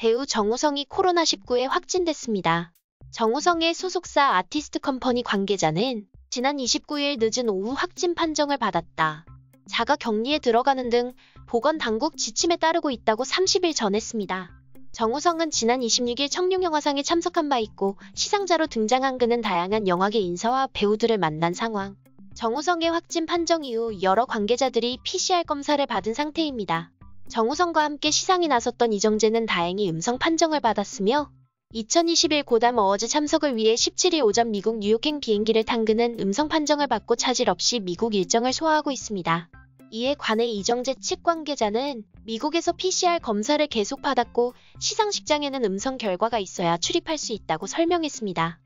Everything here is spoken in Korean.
배우 정우성이 코로나19에 확진됐습니다. 정우성의 소속사 아티스트 컴퍼니 관계자는 지난 29일 늦은 오후 확진 판정을 받았다. 자가 격리에 들어가는 등 보건 당국 지침에 따르고 있다고 30일 전했습니다. 정우성은 지난 26일 청룡영화상에 참석한 바 있고 시상자로 등장한 그는 다양한 영화계 인사와 배우들을 만난 상황. 정우성의 확진 판정 이후 여러 관계자들이 PCR 검사를 받은 상태입니다. 정우성과 함께 시상이 나섰던 이정재는 다행히 음성 판정을 받았으며 2021 고담 어워즈 참석을 위해 17일 오전 미국 뉴욕행 비행기를 탄 그는 음성 판정을 받고 차질 없이 미국 일정을 소화하고 있습니다. 이에 관해 이정재 측 관계자는 미국에서 PCR 검사를 계속 받았고 시상식장에는 음성 결과가 있어야 출입할 수 있다고 설명했습니다.